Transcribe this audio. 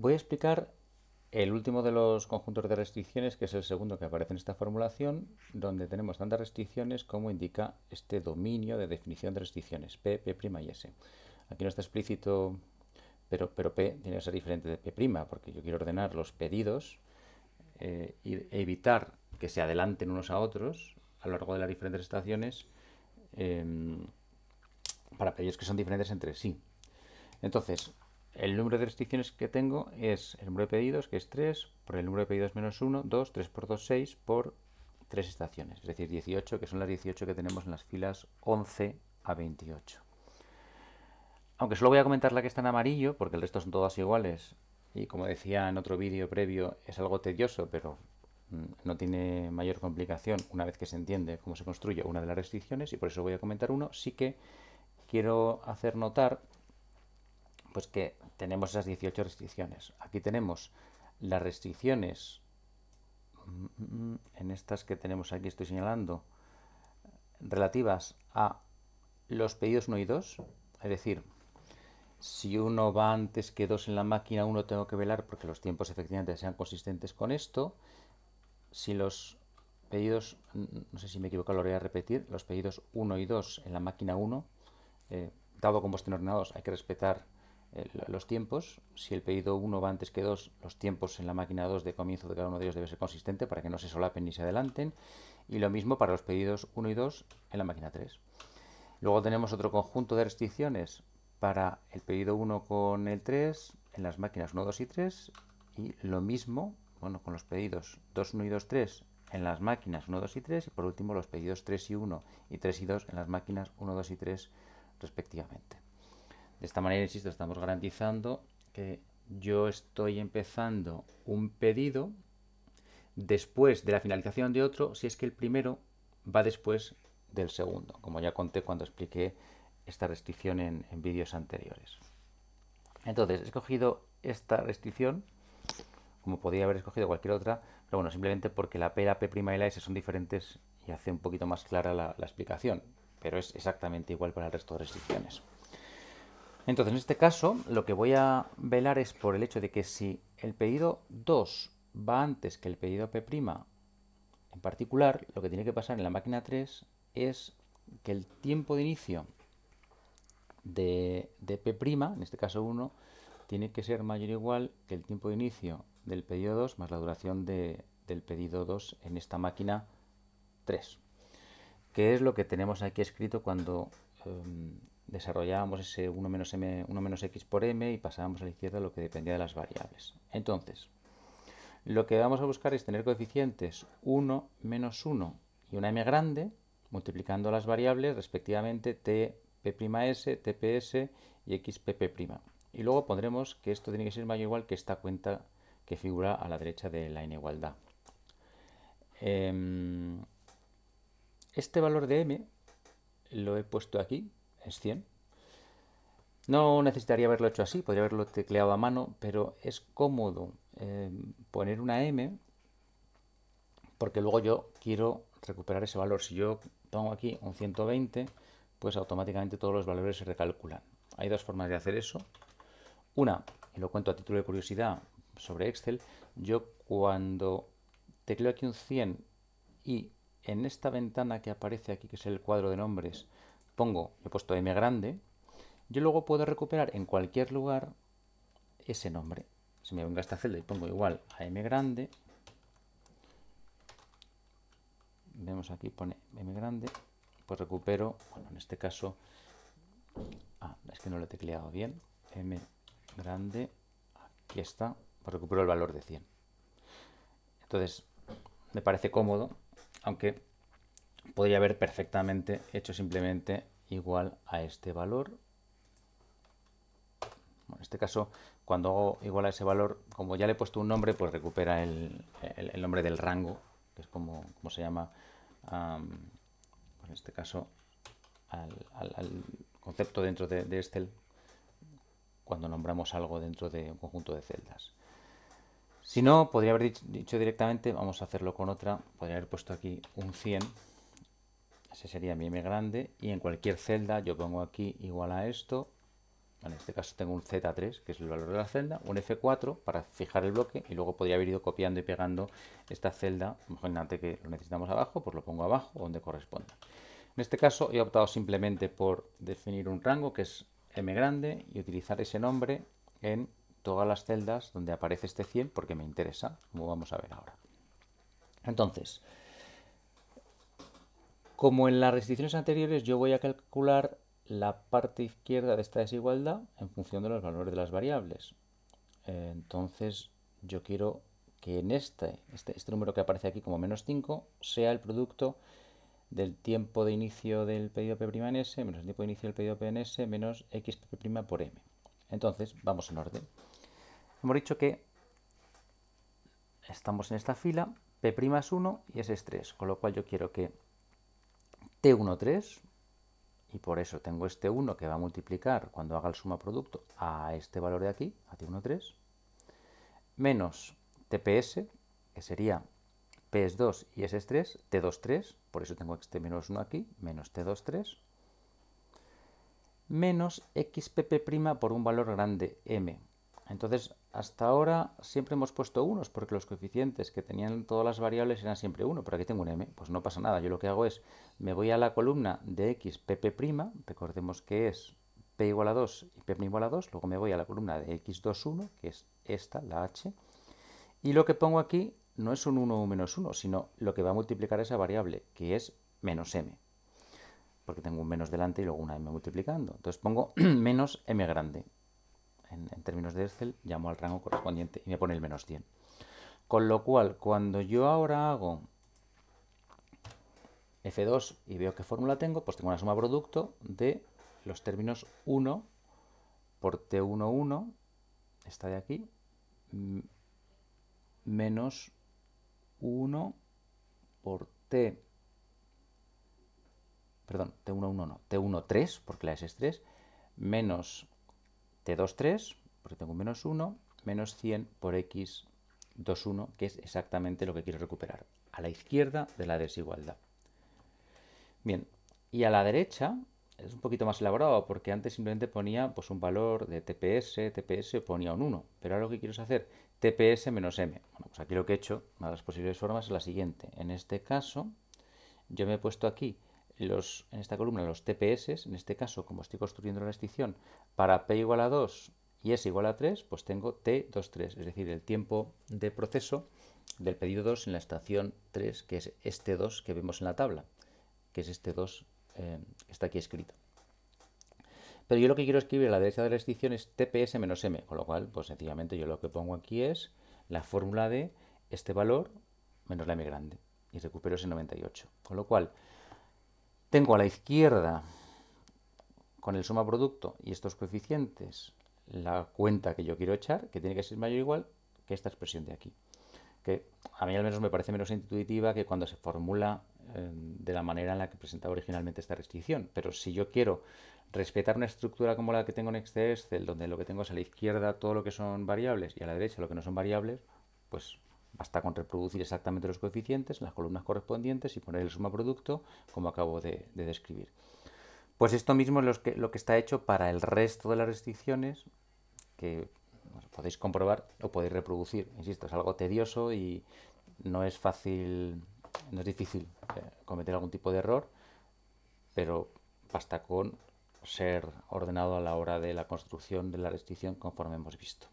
Voy a explicar el último de los conjuntos de restricciones, que es el segundo que aparece en esta formulación, donde tenemos tantas restricciones como indica este dominio de definición de restricciones, P, P' y S. Aquí no está explícito, pero, pero P tiene que ser diferente de P', porque yo quiero ordenar los pedidos eh, y evitar que se adelanten unos a otros a lo largo de las diferentes estaciones eh, para pedidos que son diferentes entre sí. Entonces, el número de restricciones que tengo es el número de pedidos, que es 3, por el número de pedidos menos 1, 2, 3 por 2, 6, por 3 estaciones, es decir, 18, que son las 18 que tenemos en las filas 11 a 28. Aunque solo voy a comentar la que está en amarillo, porque el resto son todas iguales, y como decía en otro vídeo previo, es algo tedioso, pero mm, no tiene mayor complicación una vez que se entiende cómo se construye una de las restricciones, y por eso voy a comentar uno, sí que quiero hacer notar pues que tenemos esas 18 restricciones. Aquí tenemos las restricciones, mm, en estas que tenemos aquí estoy señalando, relativas a los pedidos 1 y 2, es decir, si uno va antes que dos en la máquina, uno tengo que velar porque los tiempos efectivamente sean consistentes con esto. Si los pedidos, mm, no sé si me equivoco, lo voy a repetir, los pedidos 1 y 2 en la máquina 1, eh, dado como estén ordenados, hay que respetar los tiempos. Si el pedido 1 va antes que 2, los tiempos en la máquina 2 de comienzo de cada uno de ellos debe ser consistente para que no se solapen ni se adelanten. Y lo mismo para los pedidos 1 y 2 en la máquina 3. Luego tenemos otro conjunto de restricciones para el pedido 1 con el 3 en las máquinas 1, 2 y 3. Y lo mismo con los pedidos 2, 1 y 2, 3 en las máquinas 1, 2 y 3 y por último los pedidos 3 y 1 y 3 y 2 en las máquinas 1, 2 y 3 respectivamente. De esta manera, insisto, estamos garantizando que yo estoy empezando un pedido después de la finalización de otro si es que el primero va después del segundo, como ya conté cuando expliqué esta restricción en, vídeos anteriores. Entonces, he escogido esta restricción, como podría haber escogido cualquier otra, pero bueno, simplemente porque la P, la P' y la S son diferentes y hace un poquito más clara la explicación, pero es exactamente igual para el resto de restricciones. Entonces, en este caso, lo que voy a velar es por el hecho de que si el pedido 2 va antes que el pedido P' en particular, lo que tiene que pasar en la máquina 3 es que el tiempo de inicio de, P', en este caso 1, tiene que ser mayor o igual que el tiempo de inicio del pedido 2 más la duración de, del pedido 2 en esta máquina 3, que es lo que tenemos aquí escrito cuando em, desarrollábamos ese 1 menos, m, 1 x por m y pasábamos a la izquierda lo que dependía de las variables. Entonces, lo que vamos a buscar es tener coeficientes 1 menos 1 y una m grande, multiplicando las variables respectivamente tp's, tps y xpp'. Y luego pondremos que esto tiene que ser mayor o igual que esta cuenta que figura a la derecha de la inigualdad. Em, este valor de m lo he puesto aquí es 100. No necesitaría haberlo hecho así, podría haberlo tecleado a mano, pero es cómodo eh, poner una M porque luego yo quiero recuperar ese valor. Si yo pongo aquí un 120, pues automáticamente todos los valores se recalculan. Hay dos formas de hacer eso. Una, y lo cuento a título de curiosidad sobre Excel, yo cuando tecleo aquí un 100 y en esta ventana que aparece aquí, que es el cuadro de nombres, pongo, he puesto M grande, yo luego puedo recuperar en cualquier lugar ese nombre. Si me venga esta celda y pongo igual a M grande, vemos aquí, pone M grande, pues recupero, bueno, en este caso, ah, es que no lo he tecleado bien, M grande, aquí está, pues recupero el valor de 100. Entonces, me parece cómodo, aunque podría haber perfectamente hecho simplemente igual a este valor. en este caso, cuando hago igual a ese valor, como ya le he puesto un nombre, pues recupera el, nombre del rango, que es como, se llama, pues en este caso, al, concepto dentro de, Excel, cuando nombramos algo dentro de un conjunto de celdas. Si no, podría haber dicho directamente, vamos a hacerlo con otra, podría haber puesto aquí un 100 ese sería mi M grande, y en cualquier celda yo pongo aquí igual a esto, en este caso tengo un Z3, que es el valor de la celda, un F4 para fijar el bloque, y luego podría haber ido copiando y pegando esta celda, imagínate que lo necesitamos abajo, pues lo pongo abajo, donde corresponda. En este caso he optado simplemente por definir un rango que es M grande y utilizar ese nombre en todas las celdas donde aparece este 100 porque me interesa, como vamos a ver ahora. Entonces, como en las restricciones anteriores, yo voy a calcular la parte izquierda de esta desigualdad en función de los valores de las variables. Eh, entonces, yo quiero que en este, este, este, número que aparece aquí como menos 5 sea el producto del tiempo de inicio del pedido P' en S menos el tiempo de inicio del pedido P en S menos XP' por M. Entonces, vamos en orden. Hemos dicho que estamos en esta fila, P' es 1 y S es 3, con lo cual yo quiero que T1,3 y por eso tengo este 1 que va a multiplicar cuando haga el suma producto a este valor de aquí, a T1,3, menos TPS, que sería PS2 y S3, T2,3, por eso tengo este menos 1 aquí, menos T2,3, menos XPP' por un valor grande M, entonces, hasta ahora siempre hemos puesto unos, porque los coeficientes que tenían todas las variables eran siempre uno, pero aquí tengo un m, pues no pasa nada. Yo lo que hago es, me voy a la columna de x, pp', recordemos que es p igual a 2 y p' igual a 2, luego me voy a la columna de x21, que es esta, la h, y lo que pongo aquí no es un 1 o menos 1, sino lo que va a multiplicar esa variable, que es menos m, porque tengo un menos delante y luego una m multiplicando. Entonces pongo menos m grande en, términos de Excel, llamo al rango correspondiente y me pone el menos 100. Con lo cual, cuando yo ahora hago F2 y veo qué fórmula tengo, pues tengo una suma producto de los términos 1 por T11, esta de aquí, menos 1 por T, perdón, T11 no, T13, porque la S es 3, menos T2, este 3, porque tengo menos 1, menos 100 por x, 2, 1, que es exactamente lo que quiero recuperar, a la izquierda de la desigualdad. Bien, y a la derecha es un poquito más elaborado, porque antes simplemente ponía pues, un valor de TPS, TPS ponía un 1, pero ahora lo que quiero es hacer TPS menos M. Bueno, pues aquí lo que he hecho, una de las posibles formas es la siguiente. En este caso, yo me he puesto aquí en esta columna los TPS, en este caso como estoy construyendo la restricción para P igual a 2 y S igual a 3, pues tengo T23, es decir, el tiempo de proceso del pedido 2 en la estación 3, que es este 2 que vemos en la tabla, que es este 2 eh, que está aquí escrito. Pero yo lo que quiero escribir a la derecha de la restricción es TPS menos M, con lo cual, pues sencillamente yo lo que pongo aquí es la fórmula de este valor menos la M grande y recupero ese 98. Con lo cual, tengo a la izquierda, con el suma producto y estos coeficientes, la cuenta que yo quiero echar, que tiene que ser mayor o igual que esta expresión de aquí. Que a mí al menos me parece menos intuitiva que cuando se formula em, de la manera en la que presentaba originalmente esta restricción. Pero si yo quiero respetar una estructura como la que tengo en Excel, donde lo que tengo es a la izquierda todo lo que son variables y a la derecha lo que no son variables, pues Basta con reproducir exactamente los coeficientes las columnas correspondientes y poner el suma producto como acabo de, describir. Pues esto mismo es lo que, lo que está hecho para el resto de las restricciones que podéis comprobar o podéis reproducir. Insisto, es algo tedioso y no es fácil, no es difícil eh, cometer algún tipo de error, pero basta con ser ordenado a la hora de la construcción de la restricción conforme hemos visto.